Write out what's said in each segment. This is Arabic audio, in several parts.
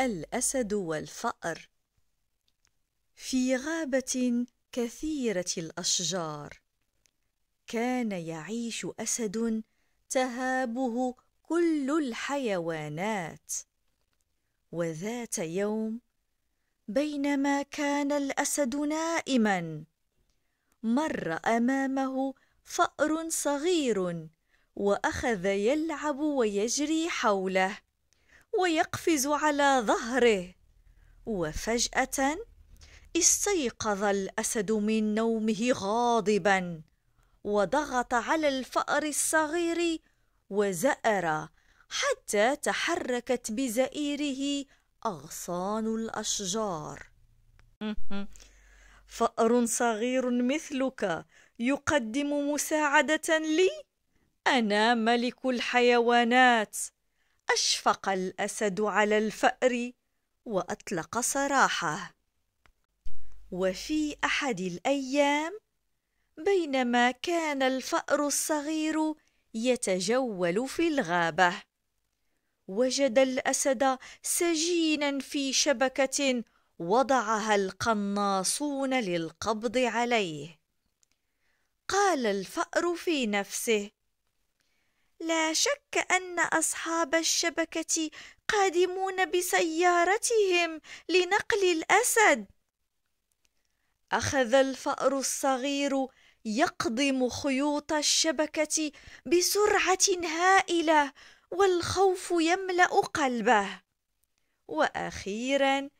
الأسد والفأر في غابة كثيرة الأشجار كان يعيش أسد تهابه كل الحيوانات وذات يوم بينما كان الأسد نائما مر أمامه فأر صغير وأخذ يلعب ويجري حوله ويقفز على ظهره وفجاه استيقظ الاسد من نومه غاضبا وضغط على الفار الصغير وزأر حتى تحركت بزئيره أغصان الأشجار فأر صغير مثلك يقدم مساعدة لي أنا ملك الحيوانات أشفق الأسد على الفأر وأطلق سراحه وفي أحد الأيام بينما كان الفأر الصغير يتجول في الغابة وجد الأسد سجينا في شبكة وضعها القناصون للقبض عليه قال الفأر في نفسه لا شك ان اصحاب الشبكه قادمون بسيارتهم لنقل الاسد اخذ الفار الصغير يقضم خيوط الشبكه بسرعه هائله والخوف يملا قلبه واخيرا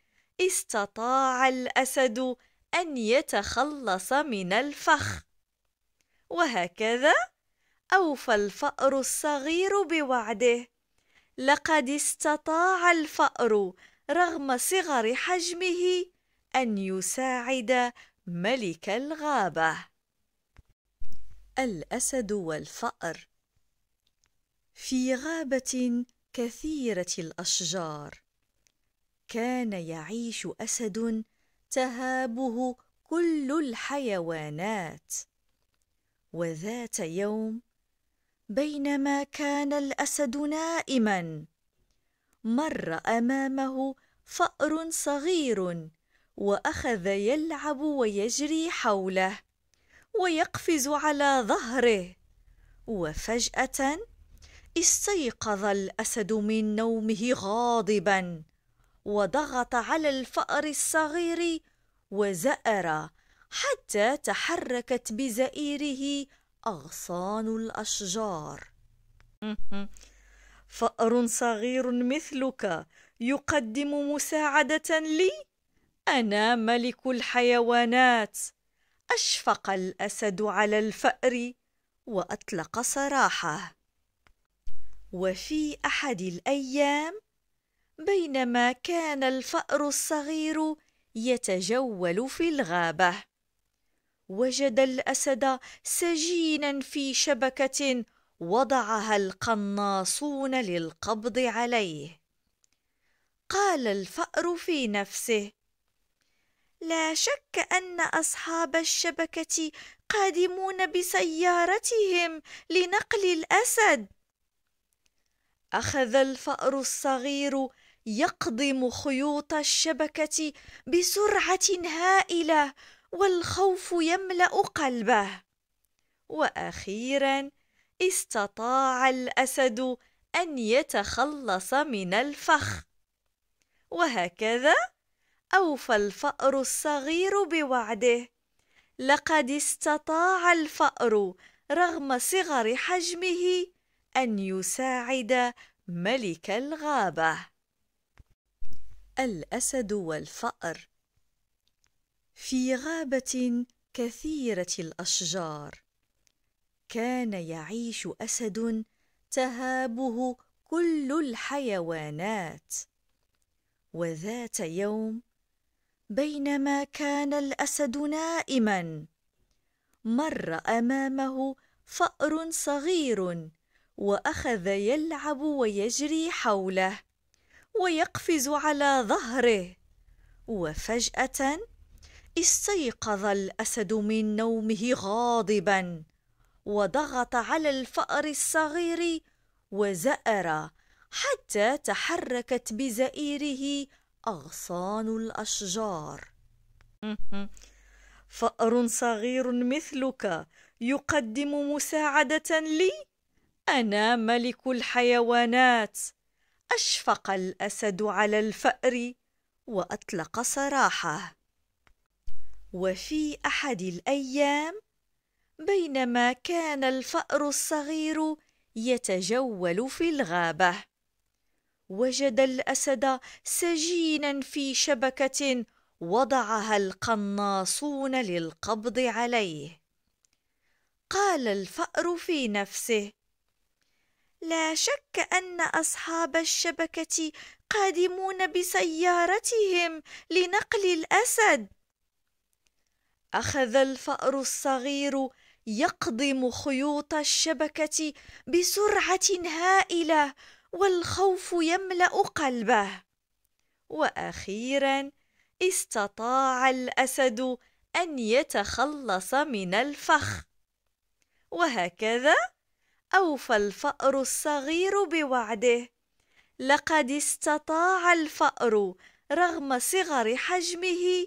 استطاع الاسد ان يتخلص من الفخ وهكذا أوفى الفأر الصغير بوعده لقد استطاع الفأر رغم صغر حجمه أن يساعد ملك الغابة الأسد والفأر في غابة كثيرة الأشجار كان يعيش أسد تهابه كل الحيوانات وذات يوم بينما كان الاسد نائما مر امامه فار صغير واخذ يلعب ويجري حوله ويقفز على ظهره وفجاه استيقظ الاسد من نومه غاضبا وضغط على الفار الصغير وزار حتى تحركت بزئيره أغصان الأشجار فأر صغير مثلك يقدم مساعدة لي أنا ملك الحيوانات أشفق الأسد على الفأر وأطلق سراحه وفي أحد الأيام بينما كان الفأر الصغير يتجول في الغابة وجد الاسد سجينا في شبكه وضعها القناصون للقبض عليه قال الفار في نفسه لا شك ان اصحاب الشبكه قادمون بسيارتهم لنقل الاسد اخذ الفار الصغير يقضم خيوط الشبكه بسرعه هائله والخوف يملا قلبه واخيرا استطاع الاسد ان يتخلص من الفخ وهكذا اوفى الفار الصغير بوعده لقد استطاع الفار رغم صغر حجمه ان يساعد ملك الغابه الاسد والفار في غابه كثيره الاشجار كان يعيش اسد تهابه كل الحيوانات وذات يوم بينما كان الاسد نائما مر امامه فار صغير واخذ يلعب ويجري حوله ويقفز على ظهره وفجاه استيقظ الاسد من نومه غاضبا وضغط على الفار الصغير وزأر حتى تحركت بزئيره أغصان الأشجار فأر صغير مثلك يقدم مساعدة لي؟ أنا ملك الحيوانات أشفق الأسد على الفأر وأطلق سراحه وفي احد الايام بينما كان الفار الصغير يتجول في الغابه وجد الاسد سجينا في شبكه وضعها القناصون للقبض عليه قال الفار في نفسه لا شك ان اصحاب الشبكه قادمون بسيارتهم لنقل الاسد اخذ الفار الصغير يقضم خيوط الشبكه بسرعه هائله والخوف يملا قلبه واخيرا استطاع الاسد ان يتخلص من الفخ وهكذا اوفى الفار الصغير بوعده لقد استطاع الفار رغم صغر حجمه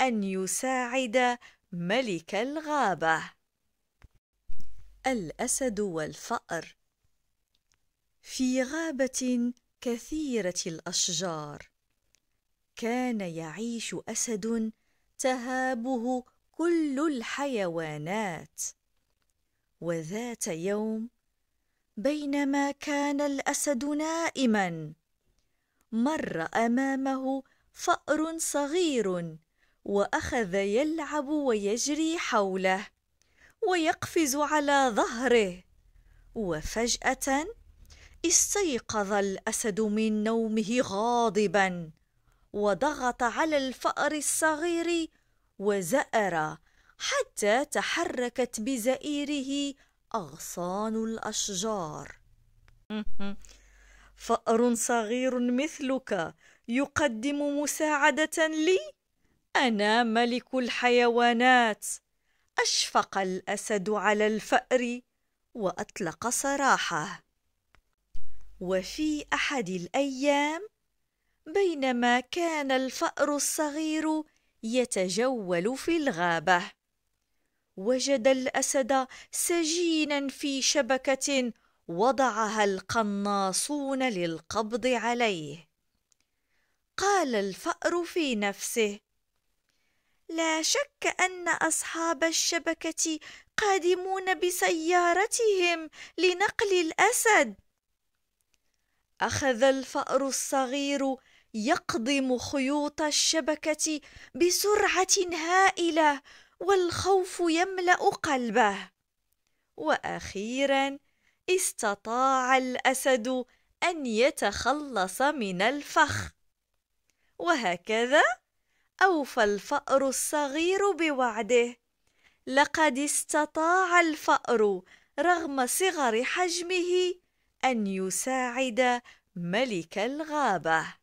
أن يساعد ملك الغابة الأسد والفأر في غابة كثيرة الأشجار كان يعيش أسد تهابه كل الحيوانات وذات يوم بينما كان الأسد نائما مر أمامه فأر صغير وأخذ يلعب ويجري حوله ويقفز على ظهره وفجأة استيقظ الأسد من نومه غاضبا وضغط على الفأر الصغير وزأر حتى تحركت بزئيره أغصان الأشجار فأر صغير مثلك يقدم مساعدة لي أنا ملك الحيوانات أشفق الأسد على الفأر وأطلق سراحه وفي أحد الأيام بينما كان الفأر الصغير يتجول في الغابة وجد الأسد سجينا في شبكة وضعها القناصون للقبض عليه قال الفأر في نفسه لا شك ان اصحاب الشبكه قادمون بسيارتهم لنقل الاسد اخذ الفار الصغير يقضم خيوط الشبكه بسرعه هائله والخوف يملا قلبه واخيرا استطاع الاسد ان يتخلص من الفخ وهكذا أوفى الفأر الصغير بوعده لقد استطاع الفأر رغم صغر حجمه أن يساعد ملك الغابة